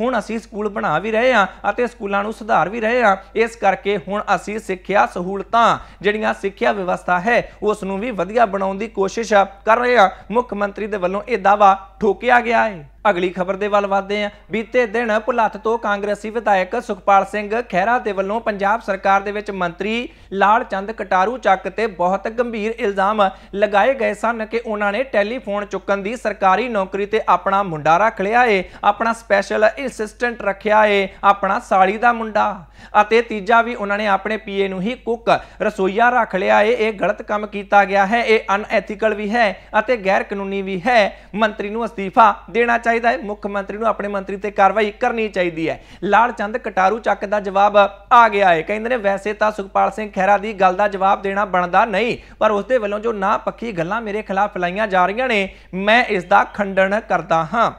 ਹੁਣ ਅਸੀਂ ਸਕੂਲ ਬਣਾ ਵੀ ਰਹੇ ਹਾਂ ਅਤੇ ਸਕੂਲਾਂ ਨੂੰ ਸੁਧਾਰ ਵੀ ਰਹੇ ਹਾਂ ਇਸ ਕਰਕੇ ਹੁਣ ਅਸੀਂ ਸਿੱਖਿਆ ਸਹੂਲਤਾਂ ਜਿਹੜੀਆਂ ਸਿੱਖਿਆ ਵਿਵਸਥਾ ਹੈ ਉਸ ਨੂੰ ਵੀ ਵਧੀਆ ਬਣਾਉਣ ਦੀ ਕੋਸ਼ਿਸ਼ ਕਰ ਰਹੇ ਹਾਂ ਮੁੱਖ ਮੰਤਰੀ ਦੇ ਵੱਲੋਂ ਇਹ ਦਾਵਾ ਠੋਕਿਆ ਗਿਆ ਹੈ ਅਗਲੀ ਖਬਰ ਦੇ ਵੱਲ ਵਧਦੇ ਹਾਂ ਬੀਤੇ ਦਿਨ ਭੁਲੱਥ ਤੋਂ ਕਾਂਗਰਸੀ ਵਿਧਾਇਕ ਸੁਖਪਾਲ ਸਿੰਘ ਖਹਿਰਾ ਦੇ ਵੱਲੋਂ ਪੰਜਾਬ ਸਰਕਾਰ ਦੇ ਵਿੱਚ ਮੰਤਰੀ ਲਾਲ ਚੰਦ ਕਟਾਰੂ ਚੱਕ ਤੇ ਬਹੁਤ ਗੰਭੀਰ ਇਲਜ਼ਾਮ ਲਗਾਏ ਗਏ ਸਨ ਕਿ ਉਹਨਾਂ ਨੇ ਟੈਲੀਫੋਨ ਚੁੱਕਣ ਦੀ ਸਰਕਾਰੀ ਨੌਕਰੀ ਤੇ ਆਪਣਾ ਮੁੰਡਾ ਰੱਖ ਲਿਆ ਏ ਆਪਣਾ ਸਪੈਸ਼ਲ ਅਸਿਸਟੈਂਟ ਰੱਖਿਆ ਏ ਆਪਣਾ ਸਾਲੀ ਦਾ ਮੁੰਡਾ ਅਤੇ ਤੀਜਾ ਵੀ ਉਹਨਾਂ ਨੇ ਆਪਣੇ ਪੀਏ ਨੂੰ ਹੀ ਕੁੱਕ ਰਸੋਈਆ ਰੱਖ ਲਿਆ ਏ ਇਹ ਗਲਤ ਕੰਮ ਕੀਤਾ ਗਿਆ ਹੈ ਇਹ ਅਨਐਥੀਕਲ ਵੀ ਹੈ ਅਤੇ ਗੈਰ ਕਾਨੂੰਨੀ ਵੀ ਹੈ ਮੰਤਰੀ ਨੂੰ ਅਸਤੀਫਾ ਦੇਣਾ ਚਾਹੀਦਾ ਚਾਹੀਦਾ ਹੈ ਮੁੱਖ ਮੰਤਰੀ ਨੂੰ ਆਪਣੇ ਮੰਤਰੀ ਤੇ ਕਾਰਵਾਈ ਕਰਨੀ ਚਾਹੀਦੀ ਹੈ ਲਾਲ ਚੰਦ ਕਟਾਰੂ ਚੱਕ ਦਾ ਜਵਾਬ ਆ ਗਿਆ ਹੈ ਕਹਿੰਦੇ ਨੇ ਵੈਸੇ ਤਾਂ ਸੁਖਪਾਲ ਸਿੰਘ ਖਹਿਰਾ ਦੀ ਗੱਲ ਦਾ ਜਵਾਬ ਦੇਣਾ ਬਣਦਾ ਨਹੀਂ ਪਰ ਉਸ ਦੇ ਵੱਲੋਂ ਜੋ ਨਾ ਪੱਕੀ ਗੱਲਾਂ ਮੇਰੇ ਖਿਲਾਫ ਫੈਲਾਈਆਂ ਜਾ ਰਹੀਆਂ ਨੇ ਮੈਂ ਇਸ ਦਾ ਖੰਡਨ ਕਰਦਾ ਹਾਂ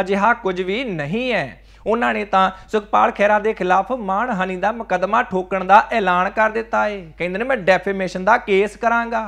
ਅਜਿਹਾ ਕੁਝ ਵੀ ਨਹੀਂ ਹੈ ਉਹਨਾਂ ਨੇ ਤਾਂ ਸੁਖਪਾਲ ਖਹਿਰਾ ਦੇ ਖਿਲਾਫ ਮਾਨ ਹਾਨੀ ਦਾ ਮੁਕਦਮਾ ਠੋਕਣ ਦਾ ਐਲਾਨ ਕਰ ਦਿੱਤਾ ਹੈ ਕਹਿੰਦੇ ਨੇ ਮੈਂ ਡੈਫੇਮੇਸ਼ਨ ਦਾ ਕੇਸ ਕਰਾਂਗਾ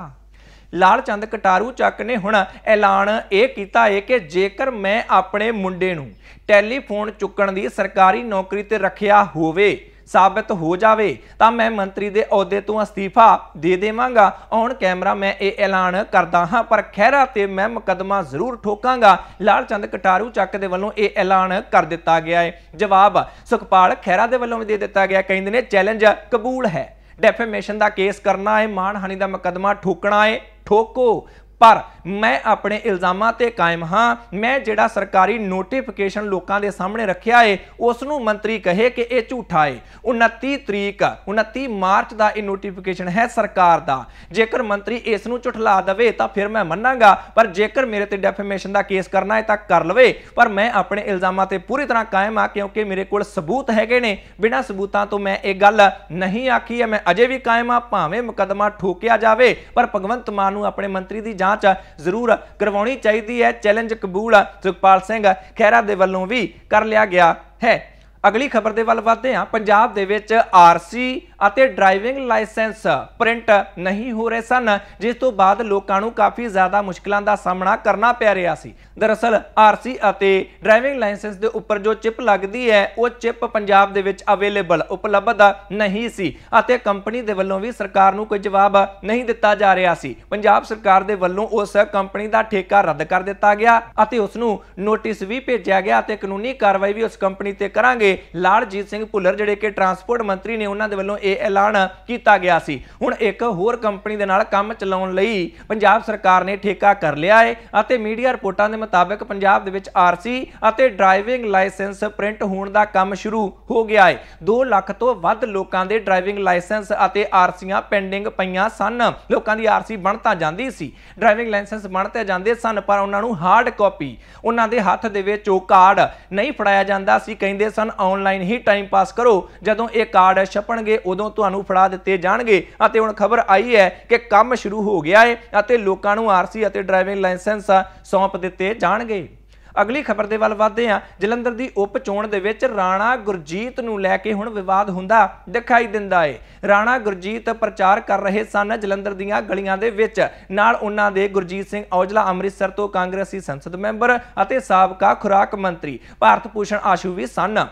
ਲਾਲ ਚੰਦ ਕਟਾਰੂ ਚੱਕ ਨੇ ਹੁਣ ਐਲਾਨ ਇਹ ਕੀਤਾ ਹੈ ਕਿ ਜੇਕਰ ਮੈਂ ਆਪਣੇ ਮੁੰਡੇ ਨੂੰ ਟੈਲੀਫੋਨ ਚੁੱਕਣ ਦੀ ਸਰਕਾਰੀ ਨੌਕਰੀ ਤੇ ਰੱਖਿਆ ਹੋਵੇ ਸਾਬਤ ਹੋ ਜਾਵੇ ਤਾਂ ਮੈਂ ਮੰਤਰੀ ਦੇ ਅਹੁਦੇ ਤੋਂ ਅਸਤੀਫਾ ਦੇ ਦੇਵਾਂਗਾ ਔਨ ਕੈਮਰਾ ਮੈਂ ਇਹ ਐਲਾਨ ਕਰਦਾ ਹਾਂ ਪਰ ਖਹਿਰਾ ਤੇ ਮੈਂ ਮੁਕਦਮਾ ਜ਼ਰੂਰ ਠੋਕਾਂਗਾ ਲਾਲ ਚੰਦ ਕਟਾਰੂ ਚੱਕ ਦੇ ਵੱਲੋਂ ਇਹ ਐਲਾਨ ਕਰ ਦਿੱਤਾ ਗਿਆ ਹੈ ਜਵਾਬ ਸੁਖਪਾਲ ਖਹਿਰਾ ਦੇ ਵੱਲੋਂ ਵੀ ਦੇ ਦਿੱਤਾ ਗਿਆ ਕਹਿੰਦੇ ਨੇ ਚੈਲੰਜ ਕਬੂਲ ਹੈ ਡੈਫੇਮੇਸ਼ਨ ਦਾ ਕੇਸ ਕਰਨਾ ਹੈ ਮਾਨਹਾਨੀ ਦਾ ਮੁਕਦਮਾ ਠੋਕਣਾ ਹੈ ठोको ਪਰ ਮੈਂ ਆਪਣੇ ਇਲਜ਼ਾਮਾਂ ਤੇ ਕਾਇਮ ਹਾਂ ਮੈਂ ਜਿਹੜਾ ਸਰਕਾਰੀ ਨੋਟੀਫਿਕੇਸ਼ਨ ਲੋਕਾਂ ਦੇ ਸਾਹਮਣੇ ਰੱਖਿਆ ਏ ਉਸ ਨੂੰ ਮੰਤਰੀ ਕਹੇ ਕਿ ਇਹ ਝੂਠਾ ਏ 29 ਤਰੀਕ 29 ਮਾਰਚ ਦਾ ਇਹ ਨੋਟੀਫਿਕੇਸ਼ਨ ਹੈ ਸਰਕਾਰ ਦਾ ਜੇਕਰ ਮੰਤਰੀ ਇਸ ਨੂੰ ਝੁਠਲਾ ਦਵੇ ਤਾਂ ਫਿਰ ਮੈਂ ਮੰਨਾਂਗਾ ਪਰ ਜੇਕਰ ਮੇਰੇ ਤੇ ਡੈਫੇਮੇਸ਼ਨ ਦਾ ਕੇਸ ਕਰਨਾ ਹੈ ਤਾਂ ਕਰ ਲਵੇ ਪਰ ਮੈਂ ਆਪਣੇ ਇਲਜ਼ਾਮਾਂ ਤੇ ਪੂਰੀ ਤਰ੍ਹਾਂ ਕਾਇਮ ਆ ਕਿਉਂਕਿ ਮੇਰੇ ਕੋਲ ਸਬੂਤ ਹੈਗੇ ਨੇ ਬਿਨਾਂ ਸਬੂਤਾਂ ਤੋਂ ਮੈਂ ਇਹ ਗੱਲ ਨਹੀਂ ਆਖੀ ਹੈ ਮੈਂ ਅਜੇ ਵੀ ਕਾਇਮ ਆ ਭਾਵੇਂ ਮੁਕਦਮਾ ਠੋਕਿਆ ਜਾਵੇ ਪਰ ਭਗਵੰਤ ਮਾਨ ਨੂੰ ਆਪਣੇ ਮੰਤਰੀ ਦੀ ਜਾਂਚ ਜ਼ਰੂਰ ਕਰਵਾਉਣੀ ਚਾਹੀਦੀ ਹੈ ਚੈਲੰਜ ਕਬੂਲ ਸੁਖਪਾਲ ਸਿੰਘ ਖਹਿਰਾ ਦੇ ਵੱਲੋਂ ਵੀ ਕਰ ਲਿਆ ਗਿਆ ਹੈ ਅਗਲੀ ਖਬਰ ਦੇ ਵੱਲ ਵਧਦੇ ਹਾਂ ਪੰਜਾਬ ਦੇ ਵਿੱਚ ਆਰਸੀ ਅਤੇ ਡਰਾਈਵਿੰਗ ਲਾਇਸੈਂਸ ਪ੍ਰਿੰਟ ਨਹੀਂ ਹੋ ਰਹੇ ਸਨ ਜਿਸ ਤੋਂ ਬਾਅਦ ਲੋਕਾਂ ਨੂੰ ਕਾਫੀ ਜ਼ਿਆਦਾ ਮੁਸ਼ਕਲਾਂ ਦਾ ਸਾਹਮਣਾ ਕਰਨਾ ਪੈ ਰਿਹਾ ਸੀ ਦਰਅਸਲ ਆਰਸੀ ਅਤੇ ਡਰਾਈਵਿੰਗ ਲਾਇਸੈਂਸ ਦੇ ਉੱਪਰ ਜੋ ਚਿਪ ਲੱਗਦੀ ਹੈ ਉਹ ਚਿਪ ਪੰਜਾਬ ਦੇ ਵਿੱਚ ਅਵੇਲੇਬਲ ਉਪਲਬਧ ਨਹੀਂ ਸੀ ਅਤੇ ਕੰਪਨੀ ਦੇ ਵੱਲੋਂ ਵੀ ਸਰਕਾਰ ਨੂੰ ਕੋਈ ਜਵਾਬ ਨਹੀਂ ਦਿੱਤਾ ਜਾ ਰਿਹਾ ਸੀ ਪੰਜਾਬ ਸਰਕਾਰ ਦੇ ਵੱਲੋਂ ਉਸ ਕੰਪਨੀ ਦਾ ਠੇਕਾ ਰੱਦ ਕਰ ਦਿੱਤਾ ਗਿਆ ਅਤੇ ਉਸ ਨੂੰ ਨੋਟਿਸ ਵੀ ਭੇਜਿਆ ਗਿਆ ਅਤੇ ਕਾਨੂੰਨੀ ਕਾਰਵਾਈ ਵੀ ਉਸ ਕੰਪਨੀ ਤੇ ਕਰਾਂਗੇ ਲਾਲਜੀਤ ਸਿੰਘ ਭੁੱਲਰ ਜਿਹੜੇ ਕਿ ਟਰਾਂਸਪੋਰਟ ਮੰਤਰੀ ਨੇ ਉਹਨਾਂ ਦੇ ਵੱਲੋਂ ਇਹ ਐਲਾਨ ਕੀਤਾ ਗਿਆ ਸੀ ਹੁਣ ਇੱਕ ਹੋਰ ਕੰਪਨੀ ਦੇ ਨਾਲ ਕੰਮ ਚਲਾਉਣ ਲਈ ਪੰਜਾਬ ਸਰਕਾਰ ਨੇ ਠੇਕਾ ਕਰ ਲਿਆ ਹੈ ਅਤੇ ਮੀਡੀਆ ਰਿਪੋਰਟਾਂ ਦੇ ਮੁਤਾਬਕ ਪੰਜਾਬ ਦੇ ਵਿੱਚ ਆਰਸੀ ਅਤੇ ਡਰਾਈਵਿੰਗ ਲਾਇਸੈਂਸ ਪ੍ਰਿੰਟ ਹੋਣ ਦਾ ਕੰਮ ਸ਼ੁਰੂ ਹੋ ਗਿਆ ਹੈ 2 ਲੱਖ ਤੋਂ ਵੱਧ ਲੋਕਾਂ ਦੇ ਡਰਾਈਵਿੰਗ ਲਾਇਸੈਂਸ ਅਤੇ ਆਰਸੀਆਂ ਪੈਂਡਿੰਗ ਪਈਆਂ ਸਨ ਲੋਕਾਂ ਦੀ ਆਰਸੀ ਬਣ ਤਾਂ ਜਾਂਦੀ ਸੀ ਡਰਾਈਵਿੰਗ ਲਾਇਸੈਂਸ ਬਣ ਤਾਂ ਜਾਂਦੇ ਸਨ ਪਰ ਉਹਨਾਂ ਨੂੰ ਹਾਰਡ ਕਾਪੀ ਉਹਨਾਂ ਦੇ ਹੱਥ ਦੇ ਵਿੱਚ ਉਹ ਕਾਰਡ ਨਹੀਂ ਫੜਾਇਆ ਜਾਂਦਾ ਸੀ ਕਹਿੰਦੇ ਸਨ ਆਨਲਾਈਨ ਹੀ ਟਾਈਮ ਪਾਸ ਕਰੋ ਜਦੋਂ ਇਹ ਕਾਰਡ ਛਪਣਗੇ ਉਦੋਂ ਤੁਹਾਨੂੰ ਫੜਾ ਦਿੱਤੇ ਜਾਣਗੇ ਅਤੇ ਹੁਣ ਖਬਰ ਆਈ ਹੈ ਕਿ ਕੰਮ ਸ਼ੁਰੂ ਹੋ ਗਿਆ ਹੈ ਅਤੇ ਲੋਕਾਂ ਨੂੰ ਆਰਸੀ ਅਤੇ ਡਰਾਈਵਿੰਗ ਲਾਇਸੈਂਸ ਸੌਂਪ ਦਿੱਤੇ ਜਾਣਗੇ ਅਗਲੀ ਖਬਰ ਦੇ ਵੱਲ ਵਧਦੇ ਹਾਂ ਜਲੰਧਰ ਦੀ ਉਪ ਚੋਣ ਦੇ ਵਿੱਚ ਰਾਣਾ ਗੁਰਜੀਤ ਨੂੰ ਲੈ ਕੇ ਹੁਣ ਵਿਵਾਦ ਹੁੰਦਾ ਦਿਖਾਈ ਦਿੰਦਾ ਏ ਰਾਣਾ ਗੁਰਜੀਤ ਪ੍ਰਚਾਰ ਕਰ ਰਹੇ ਸਨ ਜਲੰਧਰ ਦੀਆਂ ਗਲੀਆਂ ਦੇ ਵਿੱਚ ਨਾਲ ਉਹਨਾਂ ਦੇ ਗੁਰਜੀਤ ਸਿੰਘ ਔਜਲਾ ਅੰਮ੍ਰਿਤਸਰ ਤੋਂ ਕਾਂਗਰਸੀ ਸੰਸਦ ਮੈਂਬਰ ਅਤੇ ਸਾਬਕਾ ਖੁਰਾਕ ਮੰਤਰੀ ਭਾਰਤ ਪੂਸ਼ਣ ਆਸ਼ੂ ਵੀ ਸਨ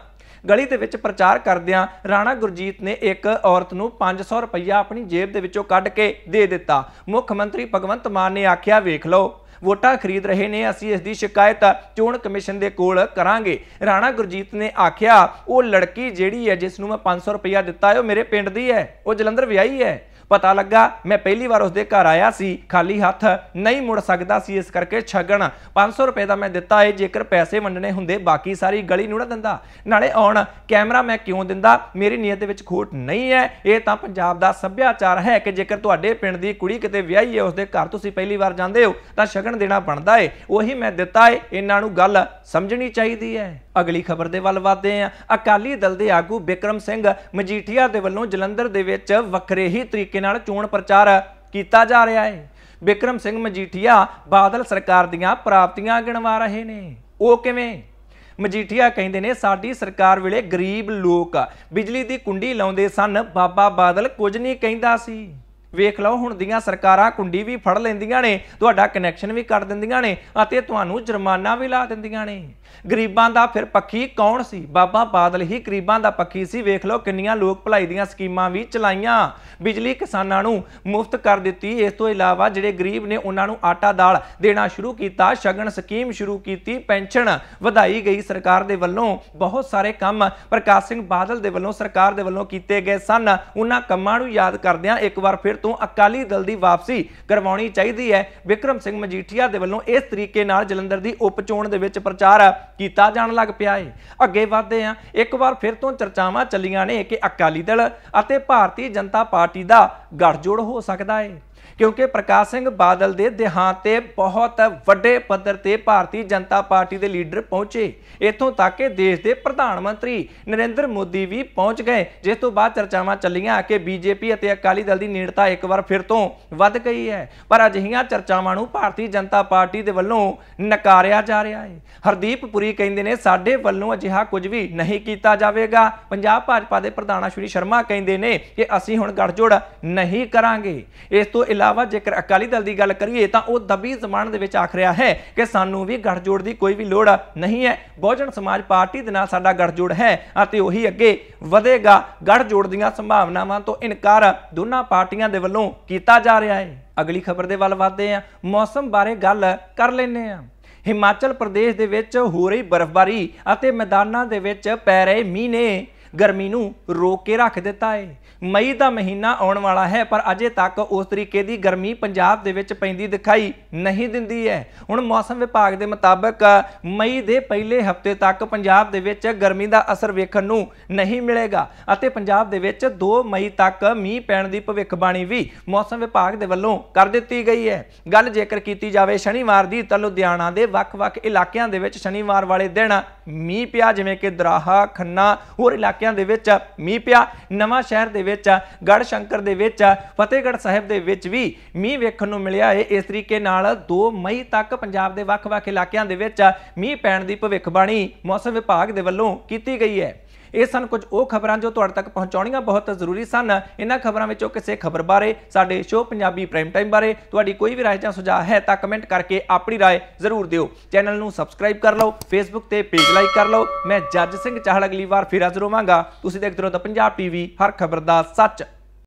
ਗਲੀ ਦੇ ਵਿੱਚ ਪ੍ਰਚਾਰ ਕਰਦਿਆਂ ਰਾਣਾ ਗੁਰਜੀਤ ਨੇ ਇੱਕ ਔਰਤ ਨੂੰ 500 ਰੁਪਇਆ ਆਪਣੀ ਜੇਬ ਦੇ ਵਿੱਚੋਂ ਕੱਢ ਕੇ ਦੇ ਦਿੱਤਾ ਮੁੱਖ ਮੰਤਰੀ ਭਗਵੰਤ ਮਾਨ ਨੇ ਆਖਿਆ ਵੇਖ ਲਓ ਵੋਟਾਂ ਖਰੀਦ ਰਹੇ ਨੇ ਅਸੀਂ ਇਸ ਦੀ ਸ਼ਿਕਾਇਤ ਚੋਣ ਕਮਿਸ਼ਨ ਦੇ ਕੋਲ ਕਰਾਂਗੇ ਰਾਣਾ ਗੁਰਜੀਤ ਨੇ ਆਖਿਆ ਉਹ ਲੜਕੀ ਜਿਹੜੀ ਹੈ ਜਿਸ ਨੂੰ ਮੈਂ 500 ਰੁਪਇਆ ਦਿੱਤਾ ਹੈ ਉਹ ਮੇਰੇ ਪਿੰਡ ਦੀ ਹੈ ਉਹ ਜਲੰਧਰ ਵਿਆਹੀ ਹੈ ਪਤਾ ਲੱਗਾ ਮੈਂ ਪਹਿਲੀ ਵਾਰ ਉਸਦੇ ਘਰ ਆਇਆ ਸੀ ਖਾਲੀ ਹੱਥ ਨਹੀਂ ਮੁੜ ਸਕਦਾ ਸੀ ਇਸ ਕਰਕੇ ਛੱਗਣ 500 ਰੁਪਏ ਦਾ ਮੈਂ ਦਿੱਤਾ ਏ ਜੇਕਰ ਪੈਸੇ ਵੰਡਣੇ ਹੁੰਦੇ ਬਾਕੀ ਸਾਰੀ ਗਲੀ ਨੂੰ ਨਾ ਦਿੰਦਾ ਨਾਲੇ ਆਉਣ ਕੈਮਰਾ ਮੈਂ ਕਿਉਂ ਦਿੰਦਾ ਮੇਰੀ ਨੀਅਤ ਦੇ ਵਿੱਚ ਖੋਟ ਨਹੀਂ ਹੈ ਇਹ ਤਾਂ ਪੰਜਾਬ ਦਾ ਸੱਭਿਆਚਾਰ ਹੈ ਕਿ ਜੇਕਰ ਤੁਹਾਡੇ ਪਿੰਡ ਦੀ ਕੁੜੀ ਕਿਤੇ ਵਿਆਹੀ ਹੈ ਉਸਦੇ ਘਰ ਤੁਸੀਂ ਪਹਿਲੀ ਵਾਰ ਜਾਂਦੇ ਹੋ ਤਾਂ ਛਗਣ ਦੇਣਾ ਬਣਦਾ ਏ ਉਹੀ ਮੈਂ ਦਿੱਤਾ ਏ ਇਹਨਾਂ ਨੂੰ ਗੱਲ ਸਮਝਣੀ ਚਾਹੀਦੀ ਹੈ ਅਗਲੀ ਖਬਰ ਦੇ ਵੱਲ ਵਧਦੇ ਆਂ ਅਕਾਲੀ ਦਲ ਦੇ ਆਗੂ ਵਿਕਰਮ ਸਿੰਘ ਮਜੀਠੀਆ ਦੇ ਵੱਲੋਂ ਜਲੰਧਰ ਦੇ ਵਿੱਚ ਵੱਖਰੇ ਹੀ ਤਰੀਕੇ ਨਾਲ ਚੋਣ ਪ੍ਰਚਾਰ ਕੀਤਾ ਜਾ ਰਿਹਾ ਹੈ ਵਿਕਰਮ ਸਿੰਘ ਮਜੀਠੀਆ ਬਾਦਲ ਸਰਕਾਰ ਦੀਆਂ ਪ੍ਰਾਪਤੀਆਂ ਗਿਣਵਾ ਰਹੇ ਨੇ ਉਹ ਕਿਵੇਂ ਮਜੀਠੀਆ ਕਹਿੰਦੇ ਨੇ ਸਾਡੀ ਸਰਕਾਰ ਵੇਲੇ ਗਰੀਬ ਲੋਕ ਬਿਜਲੀ ਦੀ ਕੁੰਡੀ ਲਾਉਂਦੇ ਸਨ ਬਾਬਾ ਬਾਦਲ ਕੁਝ ਨਹੀਂ ਕਹਿੰਦਾ ਸੀ ਵੇਖ ਲਓ ਹੁਣ ਦੀਆਂ ਸਰਕਾਰਾਂ ਕੁੰਡੀ ਵੀ ਫੜ ਲੈਂਦੀਆਂ ਨੇ ਤੁਹਾਡਾ ਕਨੈਕਸ਼ਨ ਵੀ ਕੱਟ ਦਿੰਦੀਆਂ ਨੇ ਅਤੇ ਤੁਹਾਨੂੰ ਜੁਰਮਾਨਾ ਵੀ ਲਾ ਦਿੰਦੀਆਂ ਨੇ ਗਰੀਬਾਂ ਦਾ ਫਿਰ ਪੱਖੀ ਕੌਣ ਸੀ ਬਾਬਾ ਬਾਦਲ ਹੀ ਗਰੀਬਾਂ ਦਾ ਪੱਖੀ ਸੀ ਵੇਖ ਲਓ ਕਿੰਨੀਆਂ ਲੋਕ ਭਲਾਈ ਦੀਆਂ ਸਕੀਮਾਂ ਵੀ ਚਲਾਈਆਂ ਬਿਜਲੀ ਕਿਸਾਨਾਂ ਨੂੰ ਮੁਫਤ ਕਰ ਦਿੱਤੀ ਇਸ ਤੋਂ ਇਲਾਵਾ ਜਿਹੜੇ ਗਰੀਬ ਨੇ ਉਹਨਾਂ ਨੂੰ ਆਟਾ ਦਾਲ ਦੇਣਾ ਸ਼ੁਰੂ ਕੀਤਾ ਸ਼ਗਨ ਸਕੀਮ ਸ਼ੁਰੂ ਕੀਤੀ ਪੈਨਸ਼ਨ ਵਧਾਈ ਗਈ ਸਰਕਾਰ ਦੇ ਵੱਲੋਂ ਬਹੁਤ ਸਾਰੇ ਕੰਮ ਪ੍ਰਕਾਸ਼ ਸਿੰਘ ਬਾਦਲ ਦੇ ਵੱਲੋਂ ਸਰਕਾਰ ਦੇ ਵੱਲੋਂ ਕੀਤੇ ਗਏ ਸਨ ਉਹਨਾਂ ਕੰਮਾਂ ਨੂੰ ਯਾਦ ਕਰਦਿਆਂ ਇੱਕ ਵਾਰ ਫਿਰ ਤੋਂ ਅਕਾਲੀ ਦਲ ਦੀ ਵਾਪਸੀ ਕਰਵਾਉਣੀ ਚਾਹੀਦੀ ਹੈ ਵਿਕਰਮ ਸਿੰਘ ਮਜੀਠੀਆ ਦੇ ਵੱਲੋਂ ਇਸ ਤਰੀਕੇ ਨਾਲ ਜਲੰਧਰ ਦੀ ਉਪ ਚੋਣ ਦੇ ਵਿੱਚ ਪ੍ਰਚਾਰ ਕੀਤਾ ਜਾਣ ਲੱਗ ਪਿਆ ਹੈ ਅੱਗੇ ਵਧਦੇ ਹਾਂ ਇੱਕ ਵਾਰ ਫਿਰ ਤੋਂ ਚਰਚਾਵਾਂ ਚੱਲੀਆਂ ਨੇ ਕਿ ਅਕਾਲੀ ਦਲ ਅਤੇ ਭਾਰਤੀ ਜਨਤਾ ਪਾਰਟੀ ਦਾ ਗੱਠਜੋੜ ਹੋ ਸਕਦਾ ਹੈ ਕਿਉਂਕਿ ਪ੍ਰਕਾਸ਼ ਸਿੰਘ ਬਾਦਲ ਦੇ ਦੇਹਾਂਤ ਤੇ ਬਹੁਤ ਵੱਡੇ ਪੱਧਰ ਤੇ ਭਾਰਤੀ ਜਨਤਾ ਪਾਰਟੀ ਦੇ ਲੀਡਰ ਪਹੁੰਚੇ ਇਥੋਂ ਤੱਕ ਕਿ ਦੇਸ਼ ਦੇ ਪ੍ਰਧਾਨ ਮੰਤਰੀ ਨਰਿੰਦਰ ਮੋਦੀ ਵੀ ਪਹੁੰਚ ਗਏ ਜਿਸ ਤੋਂ ਬਾਅਦ ਚਰਚਾਵਾਂ ਚੱਲੀਆਂ ਕਿ ਬੀਜੇਪੀ ਅਤੇ ਅਕਾਲੀ ਦਲ ਦੀ ਨੇੜਤਾ ਇੱਕ ਵਾਰ ਫਿਰ ਤੋਂ ਵੱਧ ਗਈ ਹੈ ਪਰ ਅਜਿਹੀਆਂ ਚਰਚਾਵਾਂ ਨੂੰ ਭਾਰਤੀ ਜਨਤਾ ਪਾਰਟੀ ਦੇ ਵੱਲੋਂ ਨਕਾਰਿਆ ਜਾ ਰਿਹਾ ਹੈ ਹਰਦੀਪ ਪੁਰੀ ਕਹਿੰਦੇ ਨੇ ਸਾਡੇ ਵੱਲੋਂ ਅਜਿਹਾ ਕੁਝ ਵੀ ਨਹੀਂ ਕੀਤਾ ਜਾਵੇਗਾ ਪੰਜਾਬ ਭਾਜਪਾ ਦੇ ਪ੍ਰਧਾਨ ਸ਼੍ਰੀ ਸ਼ਰਮਾ ਕਹਿੰਦੇ ਨੇ ਕਿ ਅਸੀਂ ਹੁਣ ਗੱਠਜੋੜ ਨਹੀਂ ਕਰਾਂਗੇ ਇਸ ਤੋਂ ਇਲਾਵਾ ਇਲਾਵਾ ਜੇਕਰ ਅਕਾਲੀ ਦਲ ਦੀ ਗੱਲ ਕਰੀਏ ਤਾਂ ਉਹ ਦਬੀ ਜ਼ਮਾਨ ਦੇ ਵਿੱਚ ਆਖ ਰਿਹਾ ਹੈ ਕਿ ਸਾਨੂੰ ਵੀ ਗਠਜੋੜ ਦੀ ਕੋਈ ਵੀ ਲੋੜ ਨਹੀਂ ਹੈ ਬਹੁਜਨ ਸਮਾਜ ਪਾਰਟੀ ਦੇ ਨਾਲ ਸਾਡਾ ਗਠਜੋੜ ਹੈ ਅਤੇ ਉਹੀ ਅੱਗੇ ਵਧੇਗਾ ਗਠਜੋੜ ਦੀਆਂ ਸੰਭਾਵਨਾਵਾਂ ਤੋਂ ਇਨਕਾਰ ਦੋਨਾਂ ਪਾਰਟੀਆਂ ਦੇ ਵੱਲੋਂ ਕੀਤਾ ਜਾ ਰਿਹਾ ਹੈ ਅਗਲੀ ਖਬਰ ਦੇ ਵੱਲ ਵਧਦੇ ਹਾਂ ਮੌਸਮ ਬਾਰੇ ਗੱਲ ਕਰ ਲੈਨੇ ਆ ਹਿਮਾਚਲ ਪ੍ਰਦੇਸ਼ ਦੇ ਵਿੱਚ ਹੋ ਰਹੀ ਬਰਫ਼ਬਾਰੀ ਅਤੇ ਮੈਦਾਨਾਂ ਦੇ ਵਿੱਚ ਪੈ ਰਹੇ ਮੀਂਹ ਨੇ ਗਰਮੀ ਨੂੰ ਰੋਕ ਕੇ ਰੱਖ ਦਿੱਤਾ ਹੈ ਮਈ ਦਾ ਮਹੀਨਾ ਆਉਣ ਵਾਲਾ ਹੈ ਪਰ ਅਜੇ ਤੱਕ ਉਸ ਤਰੀਕੇ ਦੀ ਗਰਮੀ ਪੰਜਾਬ ਦੇ ਵਿੱਚ ਪੈਂਦੀ ਦਿਖਾਈ ਨਹੀਂ ਦਿੰਦੀ ਹੈ ਹੁਣ ਮੌਸਮ ਵਿਭਾਗ ਦੇ ਮੁਤਾਬਕ ਮਈ ਦੇ ਪਹਿਲੇ ਹਫਤੇ ਤੱਕ ਪੰਜਾਬ ਦੇ ਵਿੱਚ ਗਰਮੀ ਦਾ ਅਸਰ ਵੇਖਣ ਨੂੰ ਨਹੀਂ ਮਿਲੇਗਾ ਅਤੇ ਪੰਜਾਬ ਦੇ ਵਿੱਚ 2 ਮਈ ਤੱਕ ਮੀਂਹ ਪੈਣ ਦੀ ਭਵਿੱਖਬਾਣੀ ਵੀ ਮੌਸਮ ਵਿਭਾਗ ਦੇ ਵੱਲੋਂ ਕਰ ਦਿੱਤੀ ਗਈ ਹੈ ਗੱਲ ਜੇਕਰ ਕੀਤੀ ਜਾਵੇ ਸ਼ਨੀਵਾਰ ਦੀ ਤਾਂ ਲੁਧਿਆਣਾ ਦੇ ਵੱਖ-ਵੱਖ ਇਲਾਕਿਆਂ ਦੇ ਵਿੱਚ ਸ਼ਨੀਵਾਰ ਵਾਲੇ ਦਿਨ ਮੀਂਹ ਪਿਆ ਜਿਵੇਂ ਕਿ ਦਰਾਹਾ ਖੰਨਾ ਹੋਰ ਇਲਾਕੇ ਇਲਾਕਿਆਂ ਦੇ ਵਿੱਚ ਮੀਂਹ ਪਿਆ ਨਵਾਂ ਸ਼ਹਿਰ ਦੇ ਵਿੱਚ ਗੜ ਸ਼ੰਕਰ ਦੇ ਵਿੱਚ ਫਤਿਹਗੜ੍ਹ ਸਾਹਿਬ ਦੇ ਵਿੱਚ ਵੀ ਮੀਂਹ ਵੇਖਣ ਨੂੰ ਮਿਲਿਆ ਹੈ ਇਸ ਤਰੀਕੇ ਨਾਲ 2 ਮਈ ਤੱਕ ਪੰਜਾਬ ਦੇ ਵੱਖ-ਵੱਖ ਇਲਾਕਿਆਂ ਦੇ ਵਿੱਚ ਮੀਂਹ ਪੈਣ ਦੀ ਭਵਿੱਖਬਾਣੀ ਮੌਸਮ ਵਿਭਾਗ ਦੇ ਵੱਲੋਂ ਕੀਤੀ ਗਈ ਹੈ ਇਹ ਸਨ ਕੁਝ ਉਹ ਖਬਰਾਂ ਜੋ ਤੁਹਾਡੇ ਤੱਕ ਪਹੁੰਚਾਉਣੀਆਂ ਬਹੁਤ ਜ਼ਰੂਰੀ ਸਨ ਇਹਨਾਂ ਖਬਰਾਂ ਵਿੱਚੋਂ ਕਿਸੇ ਖਬਰ ਬਾਰੇ ਸਾਡੇ ਸ਼ੋਅ ਪੰਜਾਬੀ ਪ੍ਰਾਈਮ ਟਾਈਮ ਬਾਰੇ ਤੁਹਾਡੀ ਕੋਈ ਵੀ ਰਾਏ ਜਾਂ ਸੁਝਾਅ ਹੈ ਤਾਂ ਕਮੈਂਟ ਕਰਕੇ ਆਪਣੀ ਰਾਏ ਜ਼ਰੂਰ ਦਿਓ ਚੈਨਲ ਨੂੰ ਸਬਸਕ੍ਰਾਈਬ ਕਰ ਲਓ ਫੇਸਬੁੱਕ ਤੇ ਪੇਜ ਲਾਈਕ ਕਰ ਲਓ ਮੈਂ ਜੱਜ ਸਿੰਘ ਚਾਹਲ ਅਗਲੀ ਵਾਰ ਫਿਰ ਹਾਜ਼ਰ ਹੋਵਾਂਗਾ ਤੁਸੀਂ ਦੇਖਦੇ ਰਹੋ ਤਾਂ ਪੰਜਾਬ ਟੀਵੀ ਹਰ ਖਬਰ ਦਾ ਸੱਚ